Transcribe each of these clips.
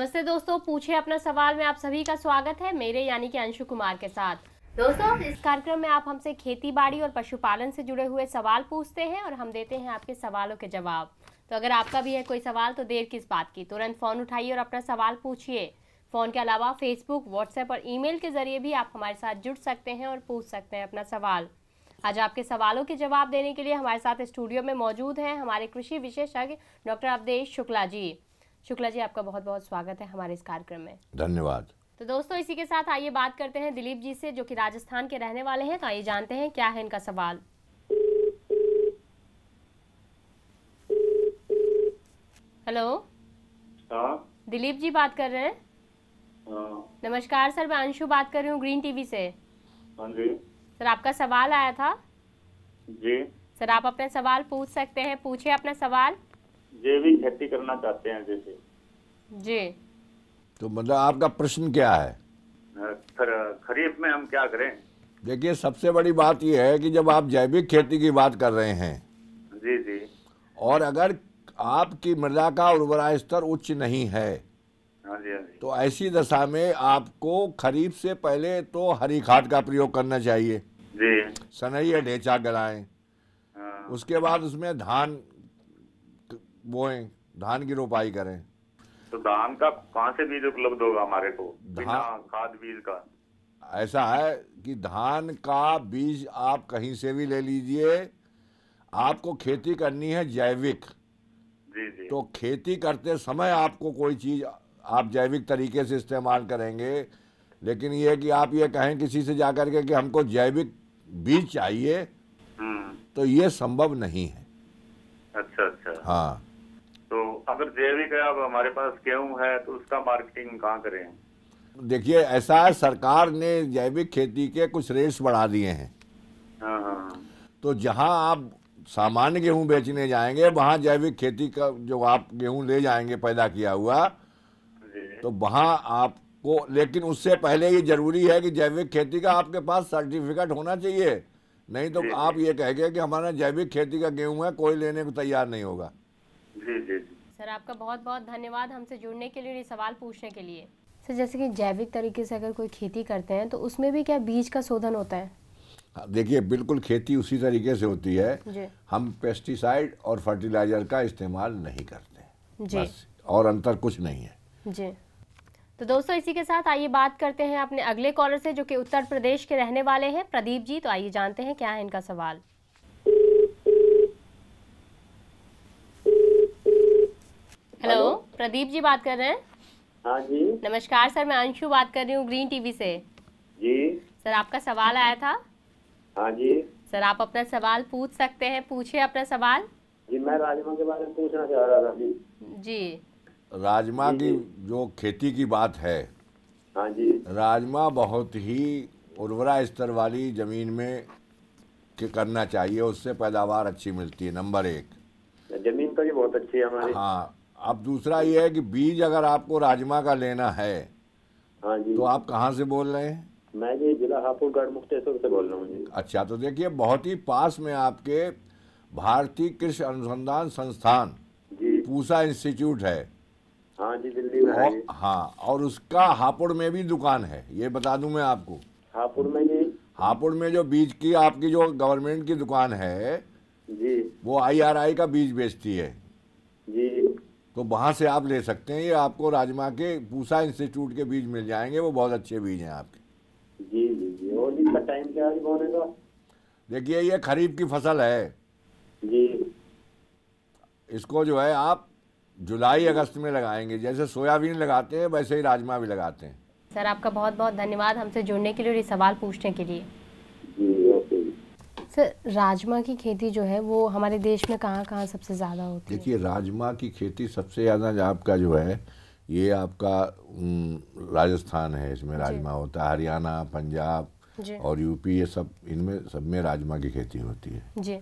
नमस्ते दोस्तों पूछे अपना सवाल में आप सभी का स्वागत है मेरे यानी कि अंशु कुमार के साथ दोस्तों इस कार्यक्रम में आप हमसे खेती बाड़ी और पशुपालन से जुड़े हुए सवाल पूछते हैं और हम देते हैं आपके सवालों के जवाब तो अगर आपका भी है कोई सवाल तो देर किस बात की तुरंत फ़ोन उठाइए और अपना सवाल पूछिए फ़ोन के अलावा फेसबुक व्हाट्सएप और ईमेल के ज़रिए भी आप हमारे साथ जुड़ सकते हैं और पूछ सकते हैं अपना सवाल आज आपके सवालों के जवाब देने के लिए हमारे साथ स्टूडियो में मौजूद हैं हमारे कृषि विशेषज्ञ डॉक्टर अवधेश शुक्ला जी शुक्ला जी आपका बहुत बहुत स्वागत है हमारे इस कार्यक्रम में धन्यवाद तो दोस्तों इसी के साथ आइए बात करते हैं दिलीप जी से जो कि राजस्थान के रहने वाले हैं तो आइए जानते हैं क्या है इनका सवाल हेलो हाँ। दिलीप जी बात कर रहे हैं हाँ। नमस्कार सर मैं अंशु बात कर रही हूँ ग्रीन टीवी से हाँ जी सर आपका सवाल आया था जी सर आप अपना सवाल पूछ सकते हैं पूछे अपना सवाल जैविक खेती करना चाहते हैं जैसे जी तो मतलब आपका प्रश्न क्या है खरीफ में हम क्या करें देखिए सबसे बड़ी बात यह है कि जब आप जैविक खेती की बात कर रहे हैं जी जी और अगर आपकी मृदा का उर्वरा स्तर उच्च नहीं है हाँ हाँ तो ऐसी दशा में आपको खरीफ से पहले तो हरी खाद का प्रयोग करना चाहिए सनैया ढेंचा गलाएं हाँ। उसके बाद उसमें धान बोएं धान की रोपाई करें तो धान का कहाँ से बीज उपलब्ध होगा हमारे को धान खाद बीज का ऐसा है कि धान का बीज आप कहीं से भी ले लीजिए आपको खेती करनी है जैविक जी जी तो खेती करते समय आपको कोई चीज आप जैविक तरीके से इस्तेमाल करेंगे लेकिन ये कि आप ये कहें किसी से जाकर के कि हमको जैविक बीज चाहिए हम्म। तो ये संभव नहीं है अच्छा अच्छा हाँ अगर जैविक है अब हमारे पास गेहूँ है तो उसका मार्केटिंग कहाँ करें देखिए ऐसा है सरकार ने जैविक खेती के कुछ रेट्स बढ़ा दिए हैं हाँ, हाँ, हाँ। तो जहाँ आप सामान्य गेहूँ बेचने जाएंगे वहाँ जैविक खेती का जो आप गेहूँ ले जाएंगे पैदा किया हुआ तो वहाँ आपको लेकिन उससे पहले ये जरूरी है कि जैविक खेती का आपके पास सर्टिफिकेट होना चाहिए नहीं तो आप ये कहेंगे कि हमारा जैविक खेती का गेहूँ है कोई लेने को तैयार नहीं होगा जी जी सर आपका बहुत बहुत धन्यवाद हमसे जुड़ने के लिए सवाल पूछने के लिए सर जैसे कि जैविक तरीके से अगर कोई खेती करते हैं तो उसमें भी क्या बीज का शोधन होता है हाँ, देखिए बिल्कुल खेती उसी तरीके से होती है हम पेस्टिसाइड और फर्टिलाइजर का इस्तेमाल नहीं करते जी। बस और अंतर कुछ नहीं है जी तो दोस्तों इसी के साथ आइए बात करते हैं अपने अगले कॉलर से जो कि उत्तर प्रदेश के रहने वाले हैं प्रदीप जी तो आइए जानते हैं क्या है इनका सवाल हेलो प्रदीप जी बात कर रहे हैं हाँ जी नमस्कार सर मैं अंशु बात कर रही हूँ ग्रीन टीवी से जी सर आपका सवाल आया था हाँ जी सर आप अपना सवाल पूछ सकते हैं पूछे अपना सवाल जी मैं राजमा के बारे में पूछना चाह रहा था जी जी राजमा की जो खेती की बात है हाँ जी राजमा बहुत ही उर्वरा स्तर वाली ज़मीन में के करना चाहिए उससे पैदावार अच्छी मिलती है नंबर एक ज़मीन तो ये बहुत अच्छी है हमारी हाँ अब दूसरा ये है कि बीज अगर आपको राजमा का लेना है हाँ जी तो आप कहाँ से बोल रहे हैं मैं जी जिला हापुड़ गढ़ से बोल रहा हूँ जी अच्छा तो देखिए बहुत ही पास में आपके भारतीय कृषि अनुसंधान संस्थान जी पूसा इंस्टीट्यूट है हाँ जी दिल्ली में और, हाँ और उसका हापुड़ में भी दुकान है ये बता दूं मैं आपको हापुड़ में जी हापुड़ में जो बीज की आपकी जो गवर्नमेंट की दुकान है जी वो आईआरआई का बीज बेचती है तो वहाँ से आप ले सकते हैं ये आपको राजमा के पूसा इंस्टीट्यूट के बीज मिल जाएंगे वो बहुत अच्छे बीज हैं आपके जी जी जी और इसका टाइम क्या होने देखिए ये खरीफ की फसल है जी इसको जो है आप जुलाई अगस्त में लगाएंगे जैसे सोयाबीन लगाते हैं वैसे ही राजमा भी लगाते हैं सर आपका बहुत बहुत धन्यवाद हमसे जुड़ने के लिए और ये सवाल पूछने के लिए सर राजमा की खेती जो है वो हमारे देश में कहाँ कहाँ सबसे ज़्यादा होती है देखिए राजमा की खेती सबसे ज़्यादा आपका जो है ये आपका राजस्थान है इसमें राजमा होता है हरियाणा पंजाब और यूपी ये सब इनमें सब में राजमा की खेती होती है जी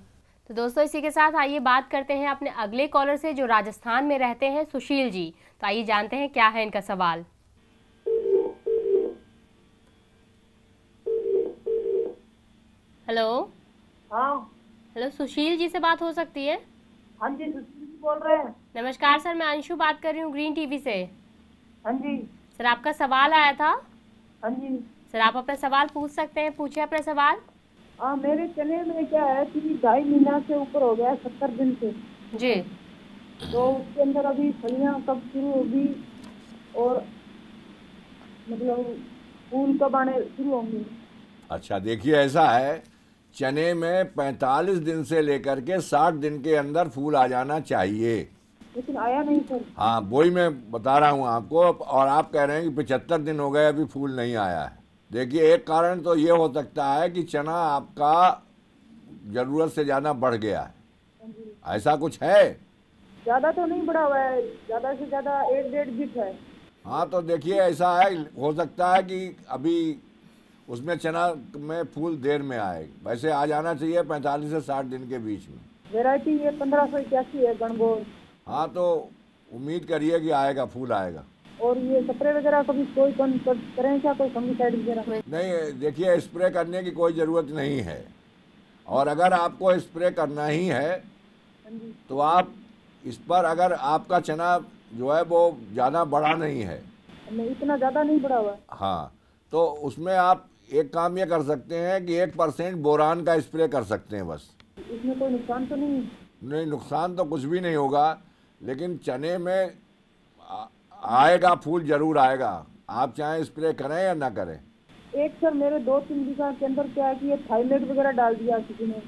तो दोस्तों इसी के साथ आइए बात करते हैं अपने अगले कॉलर से जो राजस्थान में रहते हैं सुशील जी तो आइए जानते हैं क्या है इनका सवाल हेलो हाँ। हेलो सुशील जी से बात हो सकती है हाँ जी सुशील जी बोल रहे हैं नमस्कार सर मैं अंशु बात कर रही हूँ ग्रीन टीवी से हाँ जी सर आपका सवाल आया था हाँ जी सर आप अपना सवाल पूछ सकते हैं पूछे अपना सवाल आ, हाँ, मेरे चने में क्या है कि ढाई महीना से ऊपर हो गया सत्तर दिन से जी तो उसके अंदर अभी फलियाँ कब शुरू होगी और मतलब फूल कब आने शुरू होंगी अच्छा देखिए ऐसा है चने में 45 दिन से लेकर के 60 दिन के अंदर फूल आ जाना चाहिए लेकिन आया नहीं सर हाँ वही मैं बता रहा हूँ आपको और आप कह रहे हैं कि पचहत्तर दिन हो गए अभी फूल नहीं आया है देखिए एक कारण तो ये हो सकता है कि चना आपका ज़रूरत से ज़्यादा बढ़ गया है ऐसा कुछ है ज़्यादा तो नहीं बढ़ा हुआ है ज़्यादा से ज़्यादा एक डेढ़ है हाँ तो देखिए ऐसा है हो सकता है कि अभी उसमें चना में फूल देर में आए वैसे आ जाना चाहिए पैंतालीस से साठ दिन के बीच में वेराइटी ये पंद्रह सौ इक्यासी है गणगौर हाँ तो उम्मीद करिए कि आएगा फूल आएगा और ये स्प्रे वगैरह कभी कोई करें क्या कोई फंगिसाइड वगैरह नहीं देखिए स्प्रे करने की कोई ज़रूरत नहीं है और अगर आपको स्प्रे करना ही है हाँ तो आप इस पर अगर आपका चना जो है वो ज़्यादा बड़ा नहीं है नहीं इतना ज़्यादा नहीं बड़ा हुआ हाँ तो उसमें आप एक काम ये कर सकते हैं कि एक परसेंट बोरान का स्प्रे कर सकते हैं बस इसमें कोई नुकसान तो नहीं नहीं नुकसान तो कुछ भी नहीं होगा लेकिन चने में आएगा फूल जरूर आएगा आप चाहे स्प्रे करें या ना करें एक सर मेरे दो तीन बीघा के अंदर क्या है कि ये थायलेट वगैरह डाल दिया किसी ने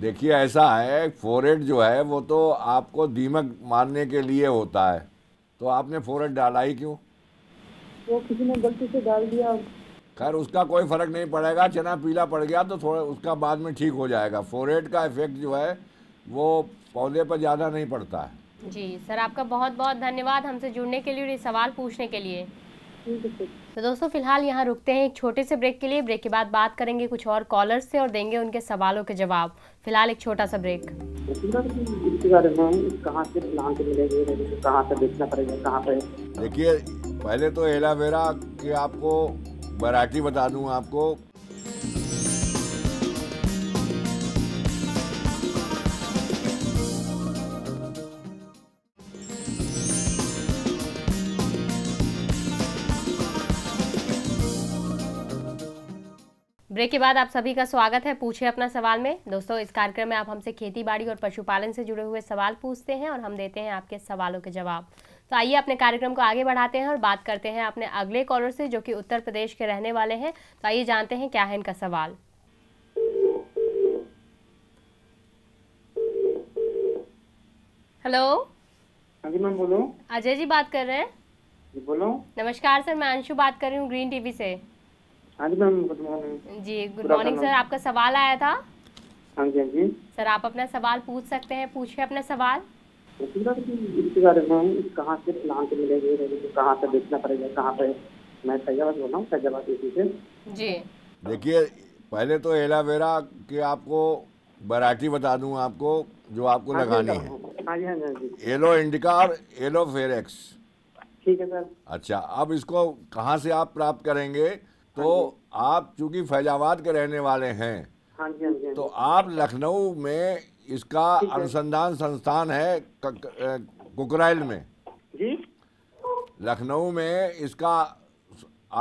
देखिए ऐसा है फोरेट जो है वो तो आपको दीमक मारने के लिए होता है तो आपने फोरेट डाला ही क्यों वो किसी ने गलती से डाल दिया खैर उसका कोई फ़र्क नहीं पड़ेगा चना पीला पड़ गया तो थोड़ा उसका बाद में ठीक हो जाएगा फोरेट का इफेक्ट जो है वो पौधे पर ज़्यादा नहीं पड़ता है जी सर आपका बहुत बहुत धन्यवाद हमसे जुड़ने के लिए और सवाल पूछने के लिए तो दोस्तों फिलहाल यहाँ रुकते हैं एक छोटे से ब्रेक के लिए ब्रेक के बाद बात करेंगे कुछ और कॉलर से और देंगे उनके सवालों के जवाब फिलहाल एक छोटा सा ब्रेक कहाँ से कहाँ पड़ेगा कहाँ पर देखिए पहले तो एलावेरा की आपको वैरायटी बता दूं आपको ब्रेक के बाद आप सभी का स्वागत है पूछे अपना सवाल में दोस्तों इस कार्यक्रम में आप हमसे खेती बाड़ी और पशुपालन से जुड़े हुए सवाल पूछते हैं और हम देते हैं आपके सवालों के जवाब तो आइए अपने कार्यक्रम को आगे बढ़ाते हैं और बात करते हैं अपने अगले कॉलर से जो कि उत्तर प्रदेश के रहने वाले हैं तो आइए जानते हैं क्या है इनका सवाल हेलो हाँ जी मैम बोलो अजय जी बात कर रहे हैं जी बोलो नमस्कार सर मैं अंशु बात कर रही हूँ ग्रीन टीवी से हाँ जी मैम गुड मॉर्निंग जी गुड मॉर्निंग सर आपका सवाल आया था हाँ जी हाँ जी सर आप अपना सवाल पूछ सकते हैं पूछिए अपना सवाल इसके बारे में कहाँ से प्लांट तो मिलेंगे कहाँ से बेचना पड़ेगा कहाँ पे मैं फैजाबाद बोल रहा हूँ फैजाबाद एसी से जी देखिए पहले तो एलावेरा के आपको वरायटी बता दूं आपको जो आपको हाँ लगानी हाँ, है हाँ, हाँ, हाँ जी हाँ जी एलो इंडिका और एलो फेरेक्स ठीक है सर अच्छा अब इसको कहाँ से आप प्राप्त करेंगे तो आप चूंकि फैजाबाद के रहने वाले हैं हाँ जी हाँ जी तो आप लखनऊ में इसका अनुसंधान संस्थान है कुकराइल में जी लखनऊ में इसका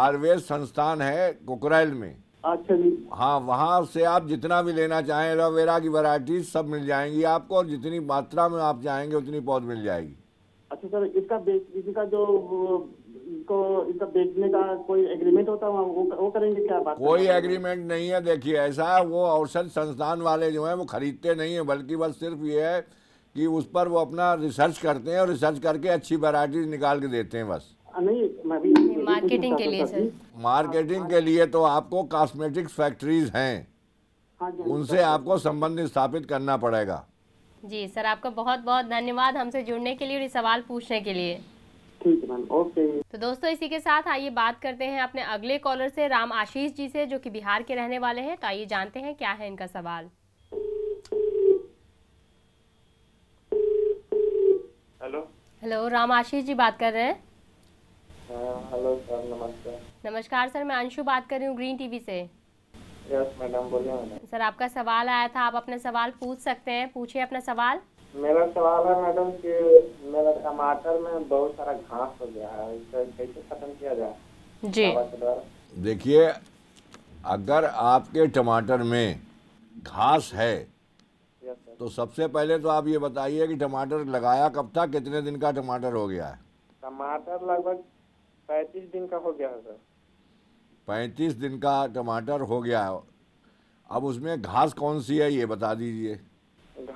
आयुर्वेद संस्थान है कुकराइल में अच्छा जी हाँ वहाँ से आप जितना भी लेना चाहें एलोवेरा की वैरायटी सब मिल जाएंगी आपको और जितनी मात्रा में आप चाहेंगे उतनी पौध मिल जाएगी अच्छा सर इसका इसका जो इसको इसका बेचने का कोई एग्रीमेंट होता है वो, वो करेंगे क्या बात कोई एग्रीमेंट नहीं है देखिए ऐसा वो औसत संस्थान वाले जो हैं वो खरीदते नहीं हैं बल्कि बस सिर्फ ये है कि उस पर वो अपना रिसर्च करते हैं और रिसर्च करके अच्छी वैरायटी निकाल के देते हैं बस नहीं मार्केटिंग तो के लिए सर मार्केटिंग के लिए तो आपको कॉस्मेटिक्स फैक्ट्रीज हैं हाँ हाँ उनसे आपको संबंध स्थापित करना पड़ेगा जी सर आपका बहुत बहुत धन्यवाद हमसे जुड़ने के लिए और सवाल पूछने के लिए ओके तो दोस्तों इसी के साथ आइए बात करते हैं अपने अगले कॉलर से राम आशीष जी से जो कि बिहार के रहने वाले हैं तो आइए जानते हैं क्या है इनका सवाल हेलो हेलो राम आशीष जी बात कर रहे हैं हाँ, हेलो सर नमस्कार नमस्कार सर मैं अंशु बात कर रही हूँ ग्रीन टीवी से यस मैडम बोलिए सर आपका सवाल आया था आप अपना सवाल पूछ सकते हैं पूछिए अपना सवाल मेरा सवाल है मैडम कि मेरा टमाटर में बहुत सारा घास हो गया है इसे कैसे खत्म किया जाए जी देखिए अगर आपके टमाटर में घास है तो सबसे पहले तो आप ये बताइए कि टमाटर लगाया कब था कितने दिन का टमाटर हो गया है टमाटर लगभग पैंतीस दिन का हो गया है सर पैंतीस दिन का टमाटर हो गया है अब उसमें घास कौन सी है ये बता दीजिए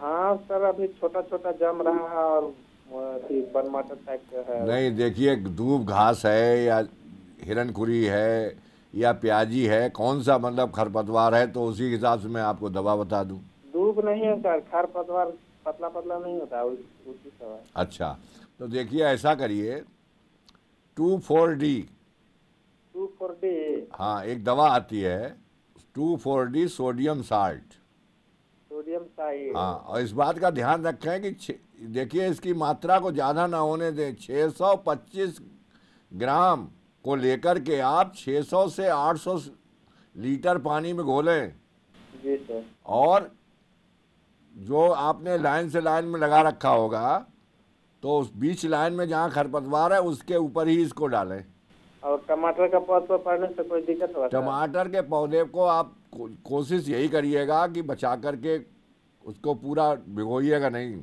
हाँ सर अभी छोटा छोटा जम रहा है और है। नहीं देखिए दूब घास है या खुरी है या प्याजी है कौन सा मतलब खरपतवार है तो उसी हिसाब से मैं आपको दवा बता दूं धूप नहीं है सर खरपतवार पतला पतला नहीं होता उसी अच्छा तो देखिए ऐसा करिए two four D two four D हाँ एक दवा आती है two four D sodium salt medium चाहिए हाँ और इस बात का ध्यान रखें कि देखिए इसकी मात्रा को ज़्यादा ना होने दें 625 ग्राम को लेकर के आप 600 से 800 लीटर पानी में घोलें जी सर और जो आपने लाइन से लाइन में लगा रखा होगा तो उस बीच लाइन में जहाँ खरपतवार है उसके ऊपर ही इसको डालें और टमाटर का पौधा पड़ने से कोई दिक्कत टमाटर के पौधे को आप को, कोशिश यही करिएगा कि बचा करके उसको पूरा भिगोइएगा नहीं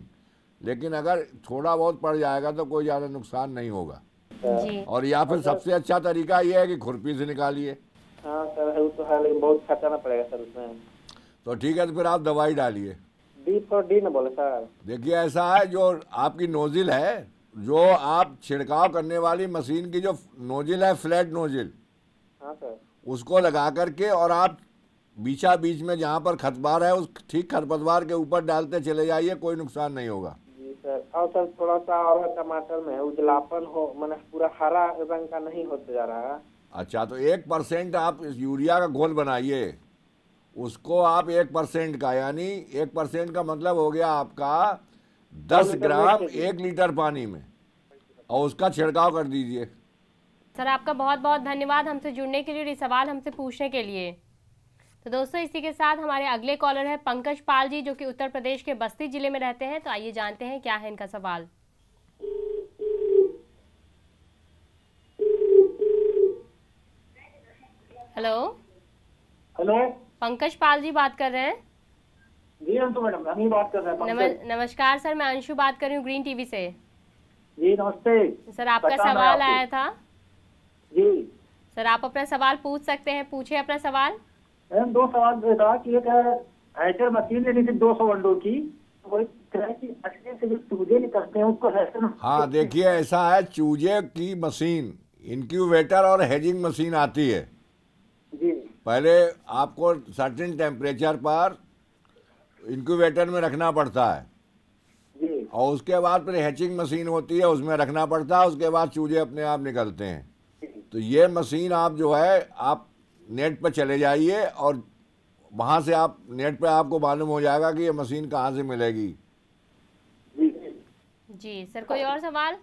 लेकिन अगर थोड़ा बहुत पड़ जाएगा तो कोई ज़्यादा नुकसान नहीं होगा और या फिर अच्छा। सबसे अच्छा तरीका ये है कि खुरपी से निकालिए हाँ, तो, तो ठीक है तो फिर आप दवाई डालिए देखिए ऐसा है जो आपकी नोजिल है जो आप छिड़काव करने वाली मशीन की जो नोजिल है फ्लैट नोजिल हाँ सर उसको लगा करके और आप बीचा बीच में जहाँ पर खतबार है उस ठीक खरपतवार के ऊपर डालते चले जाइए कोई नुकसान नहीं होगा सर और हाँ, सर थोड़ा सा और टमाटर में उजलापन हो मैंने पूरा हरा रंग का नहीं होते जा रहा है अच्छा तो एक परसेंट आप इस यूरिया का घोल बनाइए उसको आप एक परसेंट का यानी एक परसेंट का मतलब हो गया आपका दस ग्राम एक लीटर पानी में और उसका छिड़काव कर दीजिए सर आपका बहुत बहुत धन्यवाद हमसे जुड़ने के लिए सवाल हमसे पूछने के लिए तो दोस्तों इसी के साथ हमारे अगले कॉलर है पंकज पाल जी जो कि उत्तर प्रदेश के बस्ती जिले में रहते हैं तो आइए जानते हैं क्या है इनका सवाल हेलो हेलो पंकज पाल जी बात कर रहे हैं जी अंशु मैडम हम बात कर रहे हैं नमस्कार सर मैं अंशु बात कर रही हूँ ग्रीन टीवी से जी नमस्ते सर आपका सवाल आया था जी सर आप अपना सवाल पूछ सकते हैं पूछे अपना सवाल मैम दो सवाल ये था कि एक हैचर मशीन लेनी थी दो सौ अंडों की तो हाँ देखिए ऐसा है चूजे की मशीन इनक्यूबेटर और हेजिंग मशीन आती है जी पहले आपको सर्टेन टेम्परेचर पर इनक्यूबेटर में रखना पड़ता है जी और उसके बाद फिर हैचिंग मशीन होती है उसमें रखना पड़ता है उसके बाद चूजे अपने आप निकलते हैं तो ये मशीन आप जो है आप नेट पर चले जाइए और वहाँ से आप नेट पर आपको मालूम हो जाएगा कि ये मशीन कहाँ से मिलेगी जी सर कोई और सवाल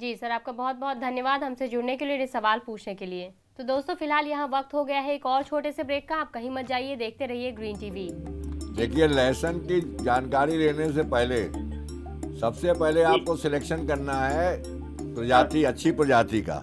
जी सर आपका बहुत बहुत धन्यवाद हमसे जुड़ने के लिए सवाल पूछने के लिए तो दोस्तों फिलहाल यहाँ वक्त हो गया है एक और छोटे से ब्रेक का आप कहीं मत जाइए देखते रहिए ग्रीन टीवी देखिए लहसन की जानकारी लेने से पहले सबसे पहले आपको सिलेक्शन करना है प्रजाति अच्छी प्रजाति का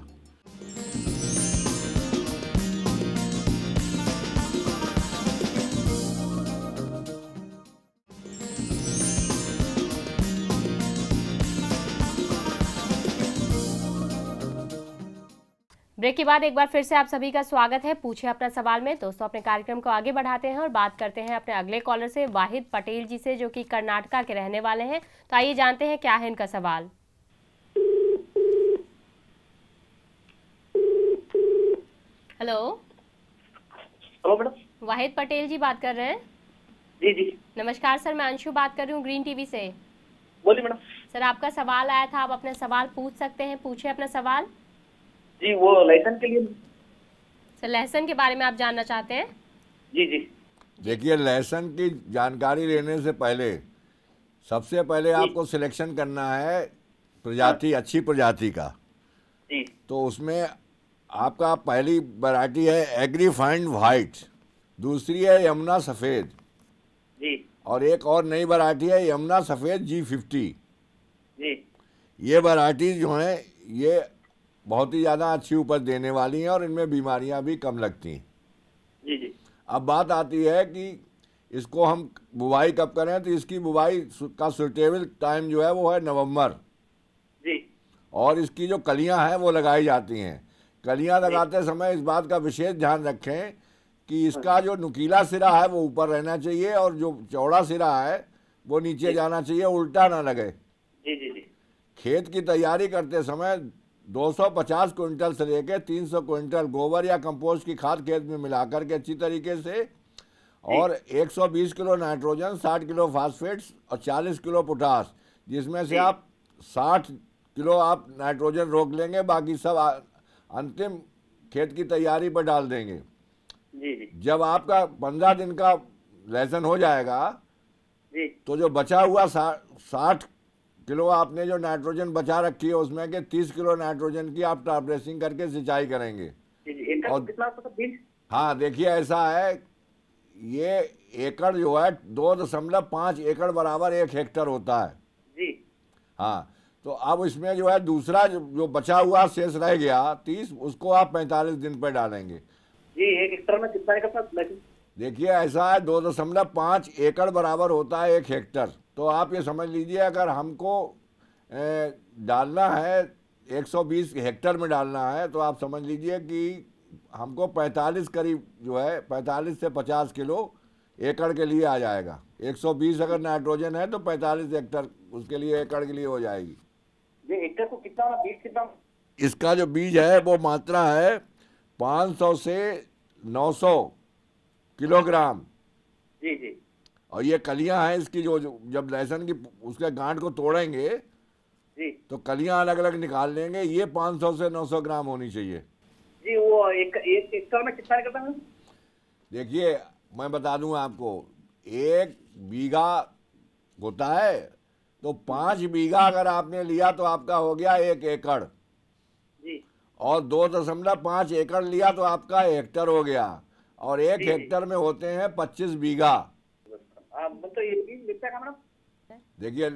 ब्रेक के बाद एक बार फिर से आप सभी का स्वागत है पूछे अपना सवाल में दोस्तों अपने कार्यक्रम को आगे बढ़ाते हैं और बात करते हैं अपने अगले कॉलर से वाहिद पटेल जी से जो कि कर्नाटका के रहने वाले हैं तो आइए जानते हैं क्या है इनका सवाल hello hello madam Wahid Patel ji बात कर रहे हैं जी जी नमस्कार सर मैं अंशु बात कर रही हूँ ग्रीन टीवी से बोलिए मैडम सर आपका सवाल आया था आप अपना सवाल पूछ सकते हैं पूछे अपना सवाल जी वो लहसन के लिए सर लहसन के बारे में आप जानना चाहते हैं जी जी देखिए लहसन की जानकारी लेने से पहले सबसे पहले आपको सिलेक्शन करना है प्रजाति हाँ। अच्छी प्रजाति का तो उसमें आपका पहली वैरायटी है एग्रीफाइंड वाइट दूसरी है यमुना सफ़ेद और एक और नई वैरायटी है यमुना सफ़ेद जी फिफ्टी ये वैरायटी जो हैं ये बहुत ही ज़्यादा अच्छी उपज देने वाली हैं और इनमें बीमारियां भी कम लगती हैं जी जी अब बात आती है कि इसको हम बुवाई कब करें तो इसकी बुवाई का सुटेबल टाइम जो है वो है नवंबर जी और इसकी जो कलियां हैं वो लगाई जाती हैं कलियां लगाते समय इस बात का विशेष ध्यान रखें कि इसका जो नुकीला सिरा है वो ऊपर रहना चाहिए और जो चौड़ा सिरा है वो नीचे जाना चाहिए उल्टा ना लगे जी जी जी खेत की तैयारी करते समय 250 क्विंटल से लेकर 300 क्विंटल गोबर या कंपोस्ट की खाद खेत में मिलाकर के अच्छी तरीके से और 120 किलो नाइट्रोजन 60 किलो फास्फेट्स और 40 किलो पोटास जिसमें से आप 60 किलो आप नाइट्रोजन रोक लेंगे बाकी सब अंतिम खेत की तैयारी पर डाल देंगे जी जब आपका पंद्रह दिन का लेसन हो जाएगा तो जो बचा हुआ साठ किलो आपने जो नाइट्रोजन बचा रखी है उसमें के तीस किलो नाइट्रोजन की आप टॉप ड्रेसिंग करके सिंचाई करेंगे और हाँ देखिए ऐसा है ये एकड़ जो है दो दशमलव पाँच एकड़ बराबर एक हेक्टर होता है जी हाँ तो अब इसमें जो है दूसरा जो बचा हुआ शेष रह गया तीस उसको आप पैंतालीस दिन पे डालेंगे जी एक हेक्टर में कितना देखिए ऐसा है दो दशमलव पाँच एकड़ बराबर होता है एक हेक्टर तो आप ये समझ लीजिए अगर हमको डालना है 120 हेक्टर में डालना है तो आप समझ लीजिए कि हमको 45 करीब जो है 45 से 50 किलो एकड़ के लिए आ जाएगा 120 अगर नाइट्रोजन है तो 45 हेक्टर उसके लिए एकड़ के लिए हो जाएगी ये एकड़ को कितना बीज कितना इसका जो बीज है वो मात्रा है 500 से 900 किलोग्राम जी जी और ये कलियां हैं इसकी जो, जब लहसन की उसके गांठ को तोड़ेंगे जी तो कलियां अलग अलग निकाल लेंगे ये 500 से 900 ग्राम होनी चाहिए जी वो एक एक देखिए मैं बता दूं आपको एक बीघा होता है तो पाँच बीघा अगर आपने लिया तो आपका हो गया एक एकड़ जी और दो दशमलव पाँच एकड़ लिया तो आपका हेक्टर हो गया और एक हेक्टर में होते हैं पच्चीस बीघा देखिए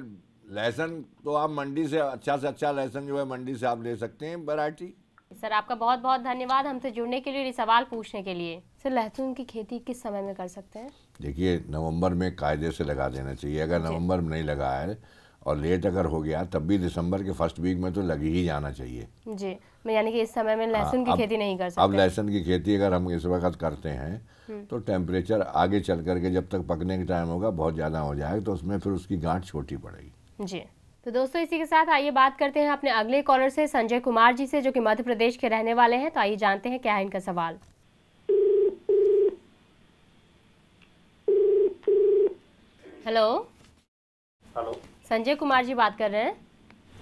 लहसन तो आप मंडी से अच्छा से अच्छा लहसन जो है मंडी से आप ले सकते हैं वरायटी सर आपका बहुत बहुत धन्यवाद हमसे जुड़ने के लिए सवाल पूछने के लिए सर लहसुन की खेती किस समय में कर सकते हैं देखिए नवंबर में कायदे से लगा देना चाहिए अगर नवंबर में नहीं लगा है और लेट अगर हो गया तब भी दिसंबर के फर्स्ट वीक में तो लग ही जाना चाहिए जी मैं यानी कि इस समय में हाँ, लहसुन की खेती नहीं कर सकते अब लहसुन की खेती अगर हम इस वक्त करते हैं हम्म। तो टेम्परेचर आगे चल करके जब तक पकने का टाइम होगा बहुत ज़्यादा हो जाएगा तो उसमें फिर उसकी गांठ छोटी पड़ेगी जी तो दोस्तों इसी के साथ आइए बात करते हैं अपने अगले कॉलर से संजय कुमार जी से जो कि मध्य प्रदेश के रहने वाले हैं तो आइए जानते हैं क्या है इनका सवाल हेलो हेलो संजय कुमार जी बात कर रहे हैं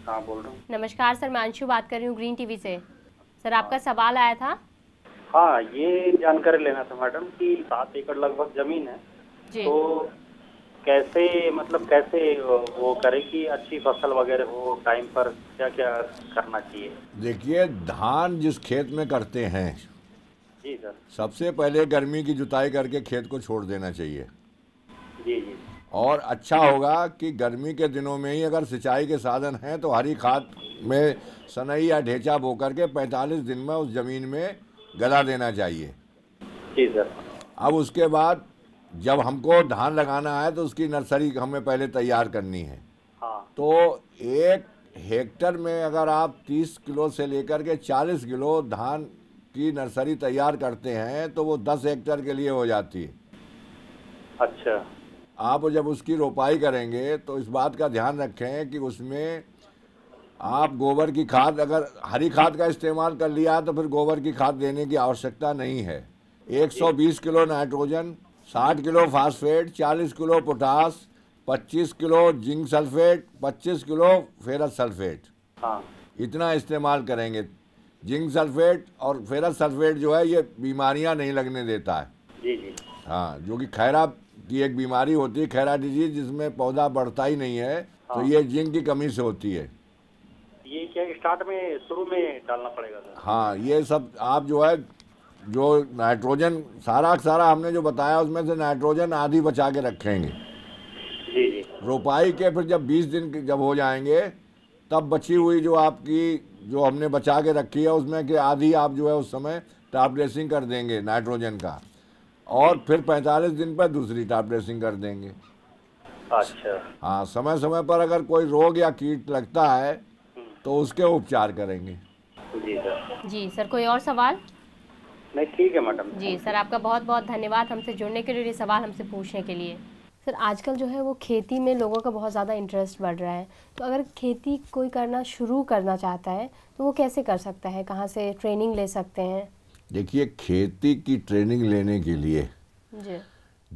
हाँ बोल रहा हूँ नमस्कार सर मैं अंशु बात कर रही हूँ ग्रीन टीवी से सर हाँ। आपका सवाल आया था हाँ ये जानकारी लेना था मैडम कि सात एकड़ लगभग जमीन है तो कैसे मतलब कैसे वो करें कि अच्छी फसल वगैरह हो टाइम पर क्या क्या करना चाहिए देखिए धान जिस खेत में करते हैं जी सर सबसे पहले गर्मी की जुताई करके खेत को छोड़ देना चाहिए और अच्छा होगा कि गर्मी के दिनों में ही अगर सिंचाई के साधन हैं तो हरी खाद में सनई या ढेचा बोकर के 45 दिन में उस ज़मीन में गला देना चाहिए जी सर अब उसके बाद जब हमको धान लगाना है तो उसकी नर्सरी हमें पहले तैयार करनी है हाँ। तो एक हेक्टर में अगर आप 30 किलो से लेकर के 40 किलो धान की नर्सरी तैयार करते हैं तो वो 10 हेक्टर के लिए हो जाती है अच्छा आप जब उसकी रोपाई करेंगे तो इस बात का ध्यान रखें कि उसमें आप गोबर की खाद अगर हरी खाद का इस्तेमाल कर लिया तो फिर गोबर की खाद देने की आवश्यकता नहीं है 120 kilo nitrogen 60 kilo phosphate 40 kilo potash 25 kilo zinc sulphate 25 kilo ferrous sulphate हाँ। इतना इस्तेमाल करेंगे जिंक सल्फेट और फेरस सल्फेट जो है ये बीमारियां नहीं लगने देता है हाँ जो कि खैरा की एक बीमारी होती है खैरा डिजीज जिसमें पौधा बढ़ता ही नहीं है तो हाँ। तो ये जिंक की कमी से होती है ये क्या स्टार्ट में शुरू में डालना पड़ेगा हाँ ये सब आप जो है जो नाइट्रोजन सारा सारा हमने जो बताया उसमें से नाइट्रोजन आधी बचा के रखेंगे रोपाई के फिर जब 20 दिन जब हो जाएंगे तब बची हुई जो आपकी जो हमने बचा के रखी है उसमें के आधी आप जो है उस समय टाप ड्रेसिंग कर देंगे नाइट्रोजन का और फिर 45 दिन पर दूसरी टाप ड्रेसिंग कर देंगे अच्छा हाँ समय समय पर अगर कोई रोग या कीट लगता है तो उसके उपचार करेंगे जी सर जी सर कोई और सवाल नहीं ठीक है मैडम जी सर आपका बहुत बहुत धन्यवाद हमसे जुड़ने के लिए सवाल हमसे पूछने के लिए सर आजकल जो है वो खेती में लोगों का बहुत ज़्यादा इंटरेस्ट बढ़ रहा है तो अगर खेती कोई करना शुरू करना चाहता है तो वो कैसे कर सकता है कहाँ से ट्रेनिंग ले सकते हैं देखिए खेती की ट्रेनिंग लेने के लिए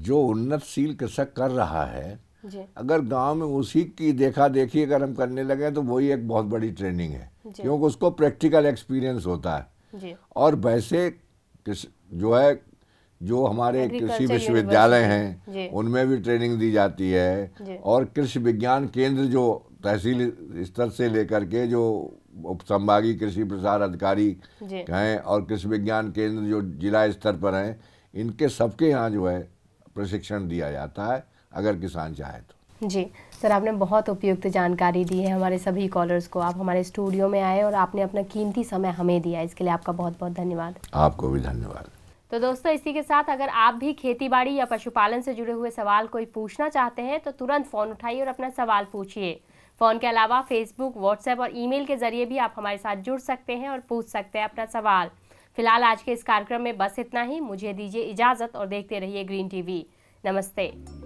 जो उन्नतशील कृषक कर रहा है अगर गांव में उसी की देखा देखी अगर हम करने लगे तो वही एक बहुत बड़ी ट्रेनिंग है क्योंकि उसको प्रैक्टिकल एक्सपीरियंस होता है और वैसे जो है जो हमारे कृषि विश्वविद्यालय हैं उनमें भी ट्रेनिंग दी जाती है और कृषि विज्ञान केंद्र जो तहसील स्तर से लेकर के जो उप संभागीय कृषि प्रसार अधिकारी हैं और कृषि विज्ञान केंद्र जो जिला स्तर पर हैं इनके सबके यहाँ जो है प्रशिक्षण दिया जाता है अगर किसान चाहे तो जी सर आपने बहुत उपयुक्त जानकारी दी है हमारे सभी कॉलर्स को आप हमारे स्टूडियो में आए और आपने अपना कीमती समय हमें दिया इसके लिए आपका बहुत बहुत धन्यवाद आपको भी धन्यवाद तो दोस्तों इसी के साथ अगर आप भी खेतीबाड़ी या पशुपालन से जुड़े हुए सवाल कोई पूछना चाहते हैं तो तुरंत फ़ोन उठाइए और अपना सवाल पूछिए फ़ोन के अलावा फेसबुक व्हाट्सएप और ईमेल के ज़रिए भी आप हमारे साथ जुड़ सकते हैं और पूछ सकते हैं अपना सवाल फिलहाल आज के इस कार्यक्रम में बस इतना ही मुझे दीजिए इजाज़त और देखते रहिए ग्रीन टीवी नमस्ते